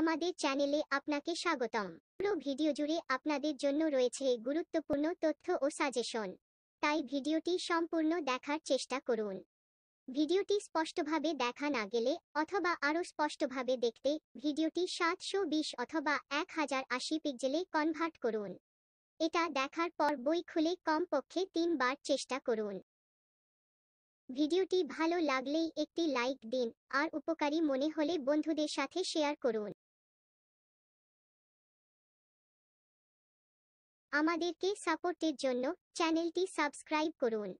আমাদের চ্যানেলে আপনাকে স্বাগতম পুরো ভিডিও জুড়ে আপনাদের জন্য রয়েছে গুরুত্বপূর্ণ তথ্য ও সাজেশন তাই ভিডিওটি সম্পূর্ণ দেখার চেষ্টা করুন ভিডিওটি স্পষ্টভাবে দেখা না গেলে অথবা আরও স্পষ্টভাবে দেখতে ভিডিওটি সাতশো বিশ অথবা এক হাজার আশি পিক্সেলে কনভার্ট করুন এটা দেখার পর বই খুলে কমপক্ষে তিনবার চেষ্টা করুন ভিডিওটি ভালো লাগলেই একটি লাইক দিন আর উপকারী মনে হলে বন্ধুদের সাথে শেয়ার করুন আমাদেরকে সাপোর্টের জন্য চ্যানেলটি সাবস্ক্রাইব করুন